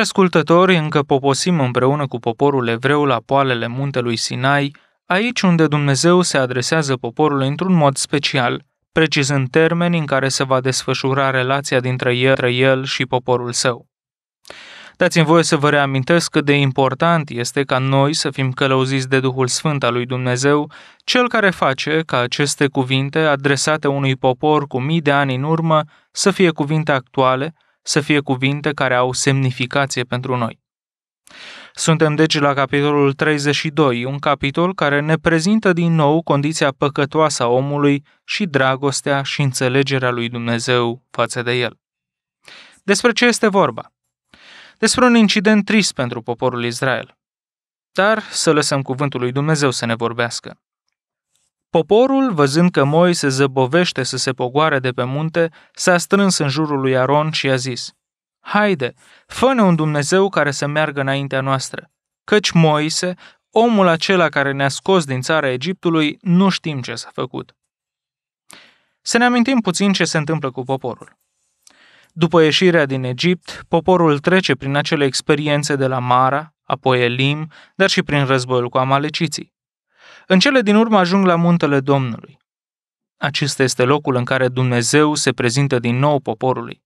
Dragi ascultători, încă poposim împreună cu poporul evreu la poalele muntelui Sinai, aici unde Dumnezeu se adresează poporului într-un mod special, precizând termeni în care se va desfășura relația dintre el, dintre el și poporul său. Dați-mi voie să vă reamintesc cât de important este ca noi să fim călăuziți de Duhul Sfânt al lui Dumnezeu, cel care face ca aceste cuvinte adresate unui popor cu mii de ani în urmă să fie cuvinte actuale, să fie cuvinte care au semnificație pentru noi. Suntem deci la capitolul 32, un capitol care ne prezintă din nou condiția păcătoasă a omului și dragostea și înțelegerea lui Dumnezeu față de el. Despre ce este vorba? Despre un incident trist pentru poporul Israel. Dar să lăsăm cuvântul lui Dumnezeu să ne vorbească. Poporul, văzând că Moise zăbovește să se pogoare de pe munte, s-a strâns în jurul lui Aron și a zis, Haide, fă-ne un Dumnezeu care să meargă înaintea noastră, căci Moise, omul acela care ne-a scos din țara Egiptului, nu știm ce s-a făcut. Să ne amintim puțin ce se întâmplă cu poporul. După ieșirea din Egipt, poporul trece prin acele experiențe de la Mara, apoi Elim, dar și prin războiul cu amaleciții. În cele din urmă ajung la muntele Domnului. Acesta este locul în care Dumnezeu se prezintă din nou poporului.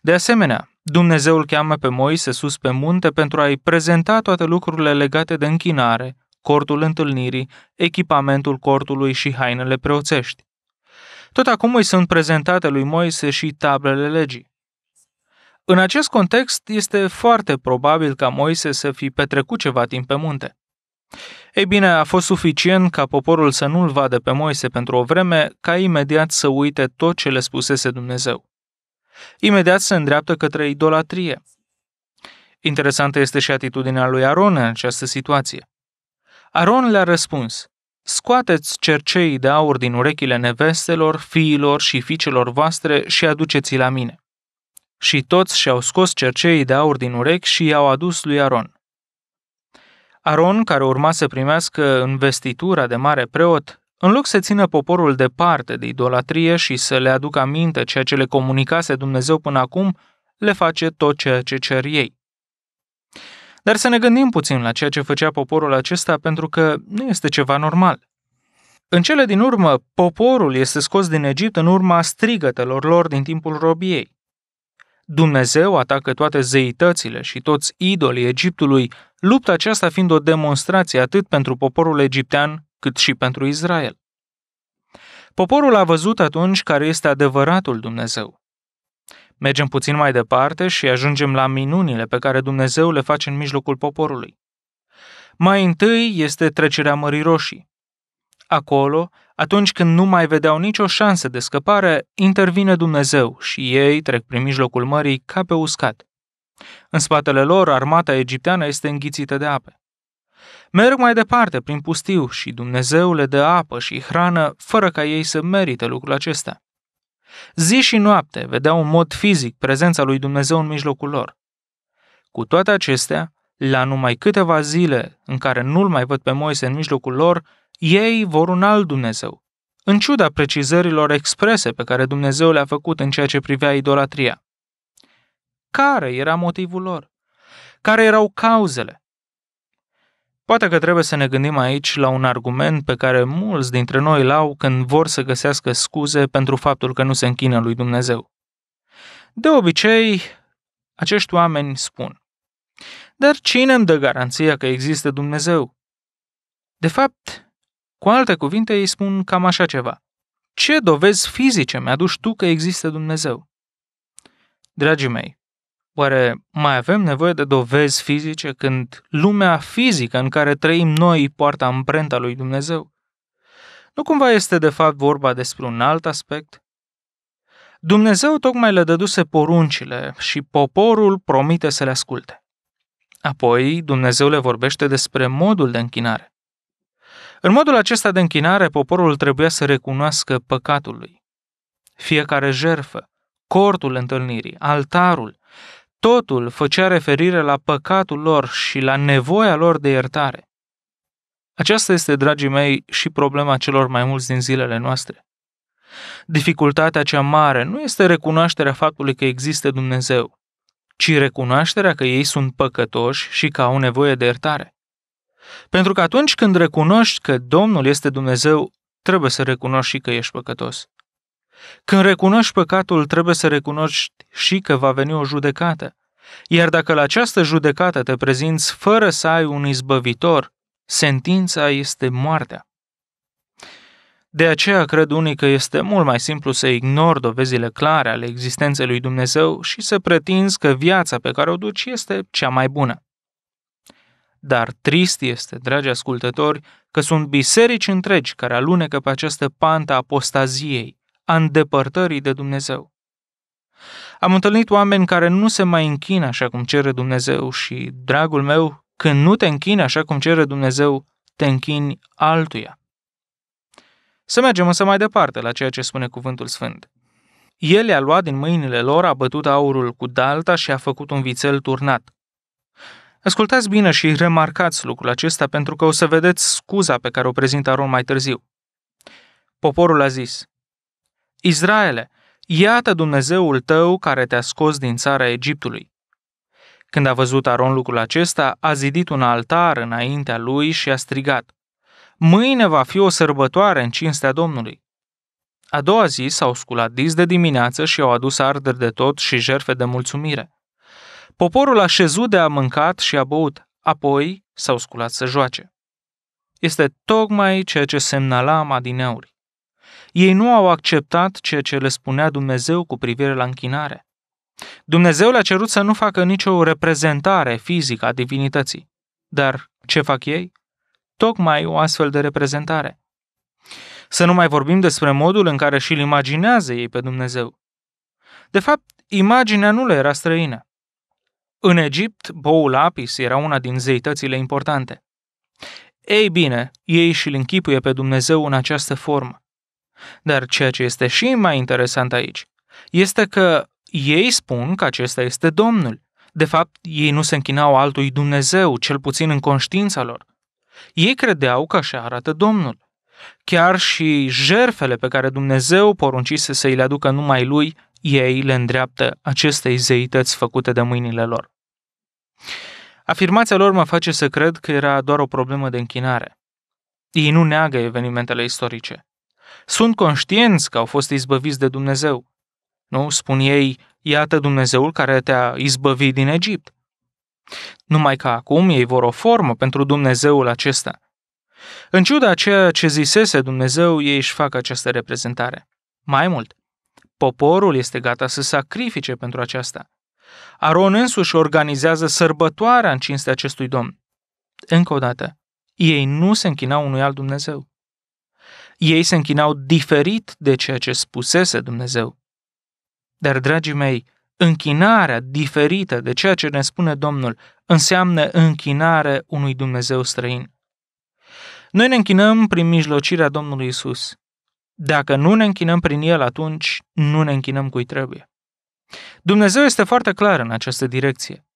De asemenea, Dumnezeu îl cheamă pe Moise sus pe munte pentru a-i prezenta toate lucrurile legate de închinare, cortul întâlnirii, echipamentul cortului și hainele preoțești. Tot acum îi sunt prezentate lui Moise și tablele legii. În acest context, este foarte probabil ca Moise să fi petrecut ceva timp pe munte. Ei bine, a fost suficient ca poporul să nu-l vadă pe Moise pentru o vreme, ca imediat să uite tot ce le spusese Dumnezeu. Imediat se îndreaptă către idolatrie. Interesantă este și atitudinea lui Aron în această situație. Aron le-a răspuns, Scoateți cerceii de aur din urechile nevestelor, fiilor și fiicelor voastre și aduceți-i la mine. Și toți și-au scos cerceii de aur din urechi și i-au adus lui Aron. Aron, care urma să primească investitura de mare preot, în loc să țină poporul departe de idolatrie și să le aducă aminte ceea ce le comunicase Dumnezeu până acum, le face tot ceea ce cer ei. Dar să ne gândim puțin la ceea ce făcea poporul acesta pentru că nu este ceva normal. În cele din urmă, poporul este scos din Egipt în urma strigătelor lor din timpul robiei. Dumnezeu atacă toate zeitățile și toți idolii Egiptului, lupta aceasta fiind o demonstrație atât pentru poporul egiptean cât și pentru Israel. Poporul a văzut atunci care este adevăratul Dumnezeu. Mergem puțin mai departe și ajungem la minunile pe care Dumnezeu le face în mijlocul poporului. Mai întâi este trecerea Mării Roșii. Acolo, atunci când nu mai vedeau nicio șansă de scăpare, intervine Dumnezeu și ei trec prin mijlocul mării ca pe uscat. În spatele lor, armata egipteană este înghițită de ape. Merg mai departe prin pustiu și Dumnezeu le dă apă și hrană fără ca ei să merite lucrul acesta. Zi și noapte vedeau în mod fizic prezența lui Dumnezeu în mijlocul lor. Cu toate acestea, la numai câteva zile în care nu-l mai văd pe Moise în mijlocul lor, ei vor un alt Dumnezeu. În ciuda precizărilor exprese pe care Dumnezeu le-a făcut în ceea ce privea idolatria. Care era motivul lor? Care erau cauzele? Poate că trebuie să ne gândim aici la un argument pe care mulți dintre noi îl au când vor să găsească scuze pentru faptul că nu se închină lui Dumnezeu. De obicei, acești oameni spun, dar cine îmi dă garanția că există Dumnezeu? De fapt, cu alte cuvinte, ei spun cam așa ceva. Ce dovezi fizice mi-aduci tu că există Dumnezeu? Dragii mei, oare mai avem nevoie de dovezi fizice când lumea fizică în care trăim noi poartă amprenta lui Dumnezeu? Nu cumva este de fapt vorba despre un alt aspect? Dumnezeu tocmai le dăduse poruncile și poporul promite să le asculte. Apoi Dumnezeu le vorbește despre modul de închinare. În modul acesta de închinare, poporul trebuia să recunoască păcatul lui. Fiecare jerfă, cortul întâlnirii, altarul, totul făcea referire la păcatul lor și la nevoia lor de iertare. Aceasta este, dragii mei, și problema celor mai mulți din zilele noastre. Dificultatea cea mare nu este recunoașterea faptului că există Dumnezeu, ci recunoașterea că ei sunt păcătoși și că au nevoie de iertare. Pentru că atunci când recunoști că Domnul este Dumnezeu, trebuie să recunoști și că ești păcătos. Când recunoști păcatul, trebuie să recunoști și că va veni o judecată. Iar dacă la această judecată te prezinți fără să ai un izbăvitor, sentința este moartea. De aceea cred unii că este mult mai simplu să ignori dovezile clare ale existenței lui Dumnezeu și să pretinzi că viața pe care o duci este cea mai bună. Dar trist este, dragi ascultători, că sunt biserici întregi care alunecă pe această pantă apostaziei, a îndepărtării de Dumnezeu. Am întâlnit oameni care nu se mai închină așa cum cere Dumnezeu și, dragul meu, când nu te închini așa cum cere Dumnezeu, te închini altuia. Să mergem însă mai departe la ceea ce spune cuvântul sfânt. El i-a luat din mâinile lor, a bătut aurul cu dalta și a făcut un vițel turnat. Ascultați bine și remarcați lucrul acesta pentru că o să vedeți scuza pe care o prezintă Aron mai târziu. Poporul a zis, Israele, iată Dumnezeul tău care te-a scos din țara Egiptului. Când a văzut Aron lucrul acesta, a zidit un altar înaintea lui și a strigat, Mâine va fi o sărbătoare în cinstea Domnului. A doua zi s-au sculat dis de dimineață și au adus arderi de tot și jerfe de mulțumire. Poporul a șezut de a mâncat și a băut, apoi s-au sculat să joace. Este tocmai ceea ce semnala Madineuri. Ei nu au acceptat ceea ce le spunea Dumnezeu cu privire la închinare. Dumnezeu le-a cerut să nu facă nicio reprezentare fizică a divinității. Dar ce fac ei? Tocmai o astfel de reprezentare. Să nu mai vorbim despre modul în care și-l imaginează ei pe Dumnezeu. De fapt, imaginea nu le era străină. În Egipt, boul Apis era una din zeitățile importante. Ei bine, ei și-l închipuie pe Dumnezeu în această formă. Dar ceea ce este și mai interesant aici este că ei spun că acesta este Domnul. De fapt, ei nu se închinau altui Dumnezeu, cel puțin în conștiința lor. Ei credeau că așa arată Domnul. Chiar și jerfele pe care Dumnezeu poruncise să i le aducă numai lui ei le îndreaptă acestei zeități făcute de mâinile lor. Afirmația lor mă face să cred că era doar o problemă de închinare. Ei nu neagă evenimentele istorice. Sunt conștienți că au fost izbăviți de Dumnezeu. Nu spun ei, iată Dumnezeul care te-a izbăvit din Egipt. Numai că acum ei vor o formă pentru Dumnezeul acesta. În ciuda ceea ce zisese Dumnezeu, ei își fac această reprezentare. Mai mult, Poporul este gata să sacrifice pentru aceasta. Aron însuși organizează sărbătoarea în cinstea acestui domn. Încă o dată, ei nu se închinau unui alt Dumnezeu. Ei se închinau diferit de ceea ce spusese Dumnezeu. Dar, dragii mei, închinarea diferită de ceea ce ne spune Domnul înseamnă închinare unui Dumnezeu străin. Noi ne închinăm prin mijlocirea Domnului Isus, dacă nu ne închinăm prin el, atunci nu ne închinăm cui trebuie. Dumnezeu este foarte clar în această direcție.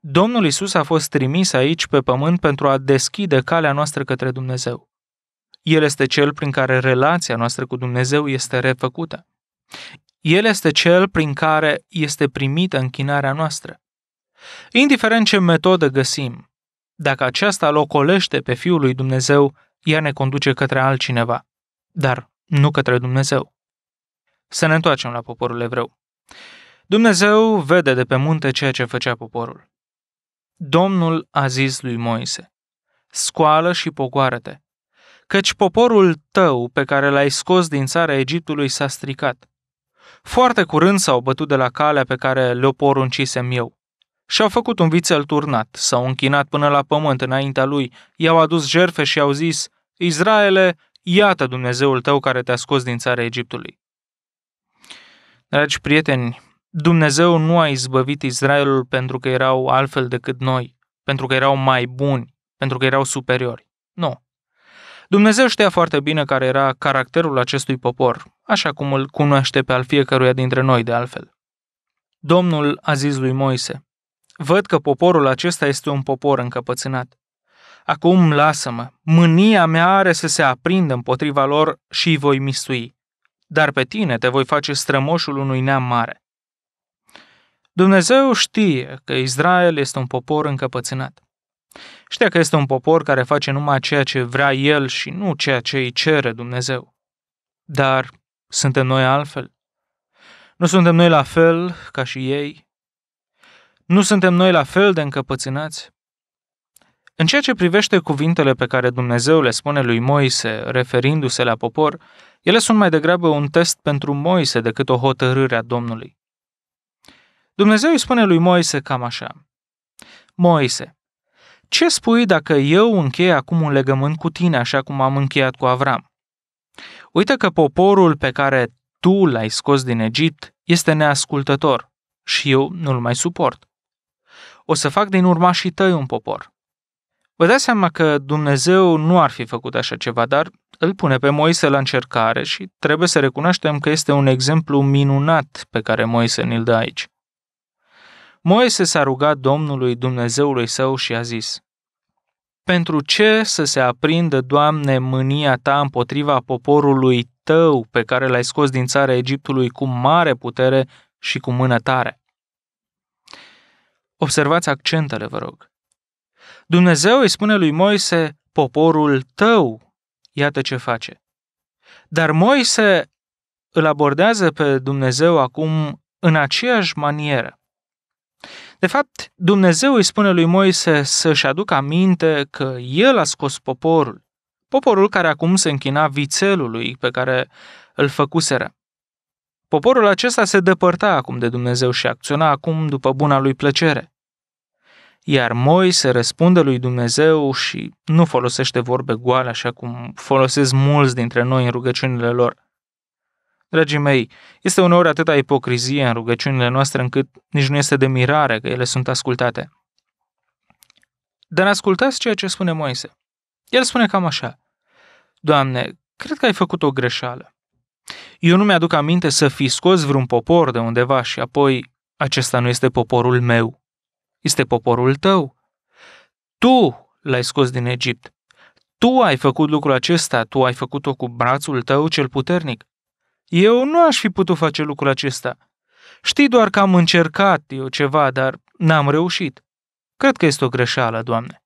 Domnul Isus a fost trimis aici pe pământ pentru a deschide calea noastră către Dumnezeu. El este cel prin care relația noastră cu Dumnezeu este refăcută. El este cel prin care este primită închinarea noastră. Indiferent ce metodă găsim, dacă aceasta locolește pe Fiul lui Dumnezeu, ea ne conduce către altcineva, dar nu către Dumnezeu. Să ne întoarcem la poporul evreu. Dumnezeu vede de pe munte ceea ce făcea poporul. Domnul a zis lui Moise, scoală și pocoară-te, căci poporul tău pe care l-ai scos din țara Egiptului s-a stricat. Foarte curând s-au bătut de la calea pe care le-o poruncisem eu. Și-au făcut un vițel turnat, s-au închinat până la pământ înaintea lui, i-au adus jerfe și au zis, Izraele, Iată Dumnezeul tău care te-a scos din țara Egiptului. Dragi prieteni, Dumnezeu nu a izbăvit Israelul pentru că erau altfel decât noi, pentru că erau mai buni, pentru că erau superiori. Nu. Dumnezeu știa foarte bine care era caracterul acestui popor, așa cum îl cunoaște pe al fiecăruia dintre noi de altfel. Domnul a zis lui Moise, Văd că poporul acesta este un popor încăpățânat. Acum lasă-mă, mânia mea are să se aprindă împotriva lor și îi voi mistui, dar pe tine te voi face strămoșul unui neam mare. Dumnezeu știe că Israel este un popor încăpățânat. Știa că este un popor care face numai ceea ce vrea el și nu ceea ce îi cere Dumnezeu. Dar suntem noi altfel? Nu suntem noi la fel ca și ei? Nu suntem noi la fel de încăpățânați? În ceea ce privește cuvintele pe care Dumnezeu le spune lui Moise, referindu-se la popor, ele sunt mai degrabă un test pentru Moise decât o hotărâre a Domnului. Dumnezeu îi spune lui Moise cam așa. Moise, ce spui dacă eu închei acum un legământ cu tine așa cum am încheiat cu Avram? Uite că poporul pe care tu l-ai scos din Egipt este neascultător și eu nu-l mai suport. O să fac din urmașii tăi un popor Vă dați seama că Dumnezeu nu ar fi făcut așa ceva, dar îl pune pe Moise la încercare și trebuie să recunoaștem că este un exemplu minunat pe care Moise ne-l dă aici. Moise s-a rugat Domnului Dumnezeului său și a zis, Pentru ce să se aprindă, Doamne, mânia ta împotriva poporului tău pe care l-ai scos din țara Egiptului cu mare putere și cu mână tare? Observați accentele, vă rog. Dumnezeu îi spune lui Moise, poporul tău, iată ce face. Dar Moise îl abordează pe Dumnezeu acum în aceeași manieră. De fapt, Dumnezeu îi spune lui Moise să-și aducă aminte că el a scos poporul, poporul care acum se închina vițelului pe care îl făcuseră. Poporul acesta se depărta acum de Dumnezeu și acționa acum după buna lui plăcere iar Moise răspunde lui Dumnezeu și nu folosește vorbe goale așa cum folosesc mulți dintre noi în rugăciunile lor. Dragii mei, este uneori atâta ipocrizie în rugăciunile noastre încât nici nu este de mirare că ele sunt ascultate. Dar ascultați ceea ce spune Moise. El spune cam așa. Doamne, cred că ai făcut o greșeală. Eu nu mi-aduc aminte să fi scos vreun popor de undeva și apoi acesta nu este poporul meu este poporul tău. Tu l-ai scos din Egipt. Tu ai făcut lucrul acesta, tu ai făcut-o cu brațul tău cel puternic. Eu nu aș fi putut face lucrul acesta. Știi doar că am încercat eu ceva, dar n-am reușit. Cred că este o greșeală, Doamne.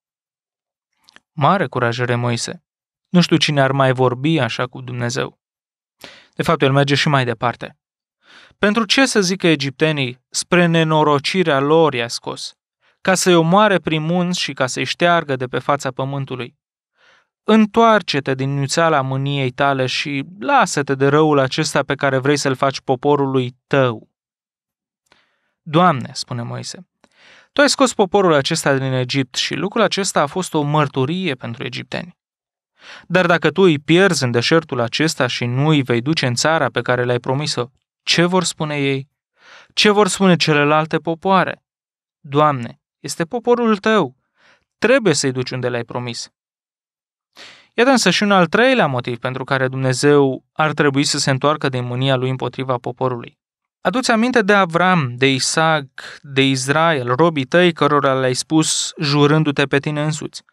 Mare curajere Moise. Nu știu cine ar mai vorbi așa cu Dumnezeu. De fapt, el merge și mai departe. Pentru ce să zică egiptenii, spre nenorocirea lor i-a scos? ca să-i omoare prin munți și ca să-i șteargă de pe fața pământului. Întoarce-te din nuțeala mâniei tale și lasă-te de răul acesta pe care vrei să-l faci poporului tău. Doamne, spune Moise, tu ai scos poporul acesta din Egipt și lucrul acesta a fost o mărturie pentru egipteni. Dar dacă tu îi pierzi în deșertul acesta și nu îi vei duce în țara pe care le-ai promis-o, ce vor spune ei? Ce vor spune celelalte popoare? Doamne, este poporul tău. Trebuie să-i duci unde le-ai promis. Iată însă și un al treilea motiv pentru care Dumnezeu ar trebui să se întoarcă din mânia lui împotriva poporului. Aduți aminte de Avram, de Isaac, de Israel, robii tăi cărora le-ai spus jurându-te pe tine însuți.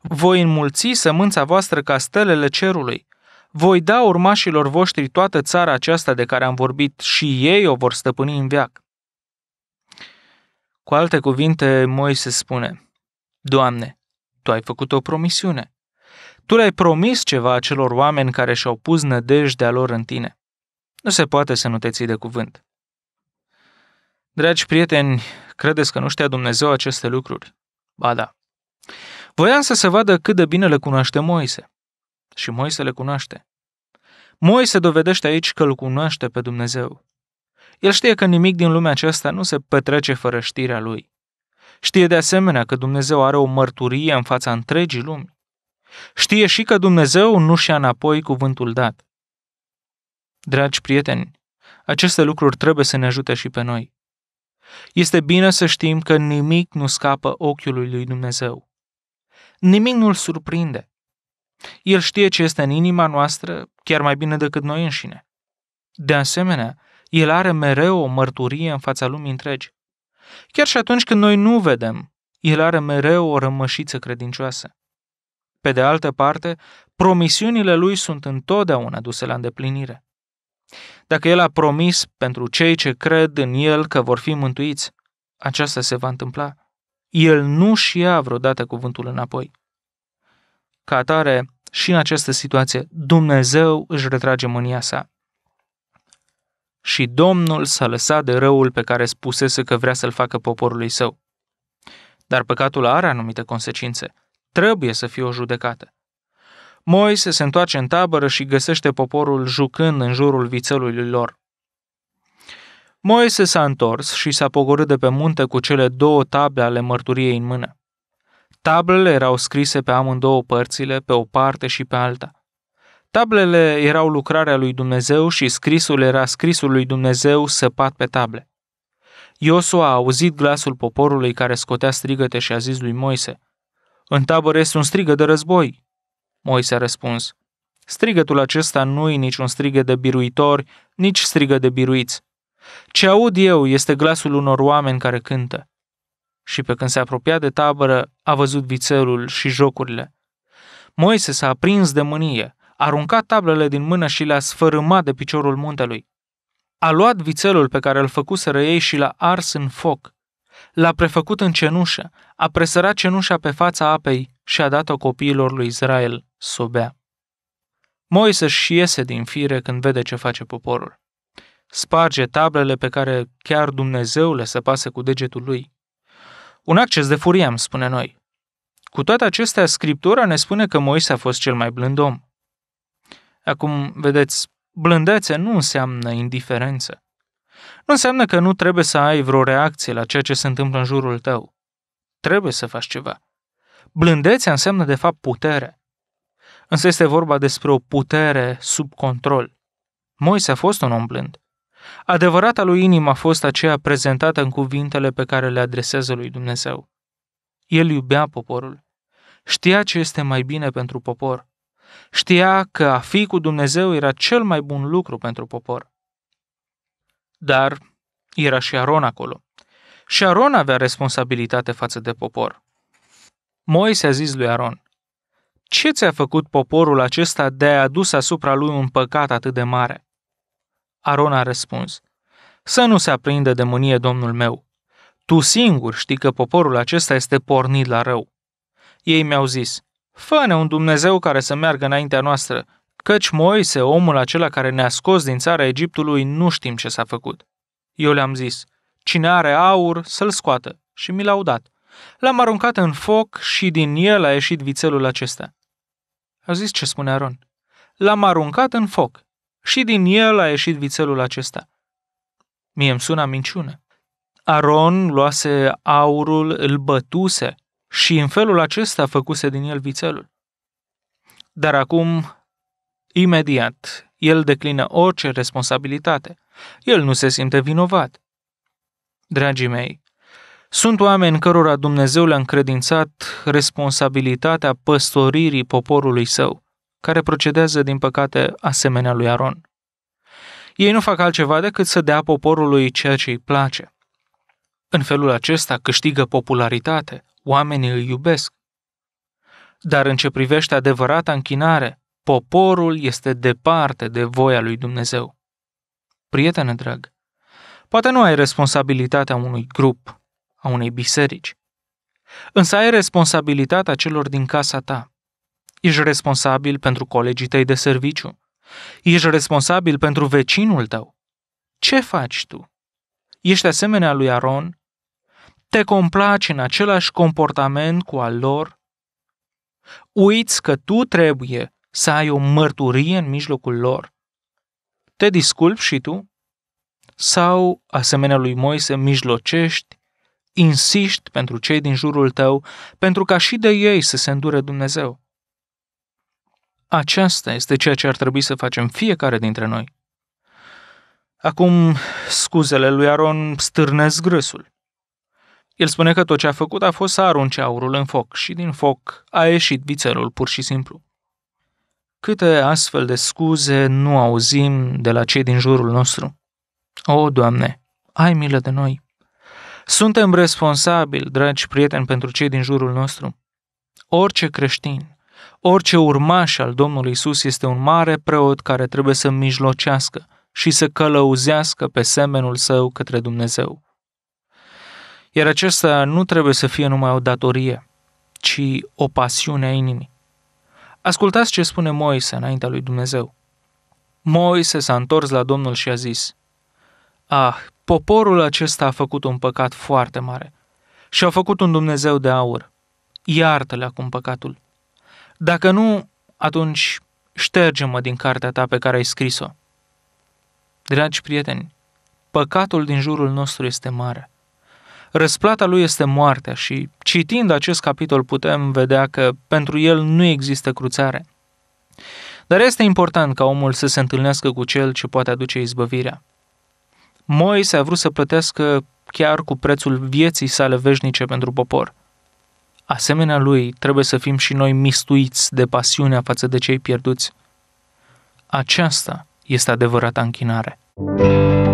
Voi înmulți sămânța voastră ca stelele cerului. Voi da urmașilor voștri toată țara aceasta de care am vorbit și ei o vor stăpâni în veac. Cu alte cuvinte, Moise spune, Doamne, Tu ai făcut o promisiune. Tu le-ai promis ceva acelor oameni care și-au pus nădejdea lor în Tine. Nu se poate să nu te ții de cuvânt. Dragi prieteni, credeți că nu știa Dumnezeu aceste lucruri? Ba da. Voiam să se vadă cât de bine le cunoaște Moise. Și Moise le cunoaște. Moise dovedește aici că îl cunoaște pe Dumnezeu. El știe că nimic din lumea aceasta nu se petrece fără știrea lui. Știe de asemenea că Dumnezeu are o mărturie în fața întregii lumi. Știe și că Dumnezeu nu și-a înapoi cuvântul dat. Dragi prieteni, aceste lucruri trebuie să ne ajute și pe noi. Este bine să știm că nimic nu scapă ochiului lui Dumnezeu. Nimic nu-l surprinde. El știe ce este în inima noastră chiar mai bine decât noi înșine. De asemenea, el are mereu o mărturie în fața lumii întregi. Chiar și atunci când noi nu vedem, El are mereu o rămășiță credincioasă. Pe de altă parte, promisiunile Lui sunt întotdeauna duse la îndeplinire. Dacă El a promis pentru cei ce cred în El că vor fi mântuiți, aceasta se va întâmpla. El nu-și ia vreodată cuvântul înapoi. Ca atare, și în această situație, Dumnezeu își retrage mânia sa și Domnul s-a lăsat de răul pe care spusese că vrea să-l facă poporului său. Dar păcatul are anumite consecințe. Trebuie să fie o judecată. Moise se întoarce în tabără și găsește poporul jucând în jurul vițelului lor. Moise s-a întors și s-a pogorât de pe munte cu cele două table ale mărturiei în mână. Tablele erau scrise pe amândouă părțile, pe o parte și pe alta. Tablele erau lucrarea lui Dumnezeu și scrisul era scrisul lui Dumnezeu săpat pe table. Iosua a auzit glasul poporului care scotea strigăte și a zis lui Moise, În tabără este un strigă de război. Moise a răspuns, Strigătul acesta nu e niciun strigă de biruitori, nici strigă de biruiți. Ce aud eu este glasul unor oameni care cântă. Și pe când se apropia de tabără, a văzut vițelul și jocurile. Moise s-a aprins de mânie, arunca tablele din mână și le-a sfărâmat de piciorul muntelui. A luat vițelul pe care îl făcuseră ei și l-a ars în foc. L-a prefăcut în cenușă, a presărat cenușa pe fața apei și a dat-o copiilor lui Israel bea. Moise și iese din fire când vede ce face poporul. Sparge tablele pe care chiar Dumnezeu le săpase cu degetul lui. Un acces de furie, am spune noi. Cu toate acestea, Scriptura ne spune că Moise a fost cel mai blând om. Acum, vedeți, blândețe nu înseamnă indiferență. Nu înseamnă că nu trebuie să ai vreo reacție la ceea ce se întâmplă în jurul tău. Trebuie să faci ceva. Blândețea înseamnă, de fapt, putere. Însă este vorba despre o putere sub control. Moise a fost un om blând. Adevărata lui inimă a fost aceea prezentată în cuvintele pe care le adresează lui Dumnezeu. El iubea poporul. Știa ce este mai bine pentru popor. Știa că a fi cu Dumnezeu era cel mai bun lucru pentru popor. Dar era și Aron acolo. Și Aron avea responsabilitate față de popor. Moise a zis lui Aron, Ce ți-a făcut poporul acesta de a adus asupra lui un păcat atât de mare? Aron a răspuns, Să nu se aprindă de mânie domnul meu. Tu singur știi că poporul acesta este pornit la rău. Ei mi-au zis, Fă-ne un Dumnezeu care să meargă înaintea noastră, căci Moise, omul acela care ne-a scos din țara Egiptului, nu știm ce s-a făcut. Eu le-am zis, cine are aur, să-l scoată, și mi l-au dat. L-am aruncat în foc și din el a ieșit vițelul acesta. A zis ce spune Aron. L-am aruncat în foc și din el a ieșit vițelul acesta. Mie îmi sună minciună. Aron luase aurul, îl bătuse și în felul acesta făcuse din el vițelul. Dar acum, imediat, el declină orice responsabilitate. El nu se simte vinovat. Dragii mei, sunt oameni cărora Dumnezeu le-a încredințat responsabilitatea păstoririi poporului său, care procedează, din păcate, asemenea lui Aron. Ei nu fac altceva decât să dea poporului ceea ce îi place. În felul acesta câștigă popularitate, oamenii îl iubesc. Dar în ce privește adevărata închinare, poporul este departe de voia lui Dumnezeu. Prietene drag, poate nu ai responsabilitatea unui grup, a unei biserici, însă ai responsabilitatea celor din casa ta. Ești responsabil pentru colegii tăi de serviciu. Ești responsabil pentru vecinul tău. Ce faci tu? Ești asemenea lui Aron te complaci în același comportament cu al lor, uiți că tu trebuie să ai o mărturie în mijlocul lor. Te disculpi și tu? Sau, asemenea lui Moise, mijlocești, insiști pentru cei din jurul tău, pentru ca și de ei să se îndure Dumnezeu? Aceasta este ceea ce ar trebui să facem fiecare dintre noi. Acum, scuzele lui Aron stârnesc grâsul. El spune că tot ce a făcut a fost să arunce aurul în foc și din foc a ieșit vițelul pur și simplu. Câte astfel de scuze nu auzim de la cei din jurul nostru? O, Doamne, ai milă de noi! Suntem responsabili, dragi prieteni, pentru cei din jurul nostru. Orice creștin, orice urmaș al Domnului Isus este un mare preot care trebuie să mijlocească și să călăuzească pe semenul său către Dumnezeu. Iar acesta nu trebuie să fie numai o datorie, ci o pasiune a inimii. Ascultați ce spune Moise înaintea lui Dumnezeu. Moise s-a întors la Domnul și a zis, Ah, poporul acesta a făcut un păcat foarte mare și a făcut un Dumnezeu de aur. Iartă-le acum păcatul. Dacă nu, atunci șterge-mă din cartea ta pe care ai scris-o. Dragi prieteni, păcatul din jurul nostru este mare. Răsplata lui este moartea și, citind acest capitol, putem vedea că pentru el nu există cruțare. Dar este important ca omul să se întâlnească cu cel ce poate aduce izbăvirea. Moise a vrut să plătească chiar cu prețul vieții sale veșnice pentru popor. Asemenea lui, trebuie să fim și noi mistuiți de pasiunea față de cei pierduți. Aceasta este adevărata închinare. Thank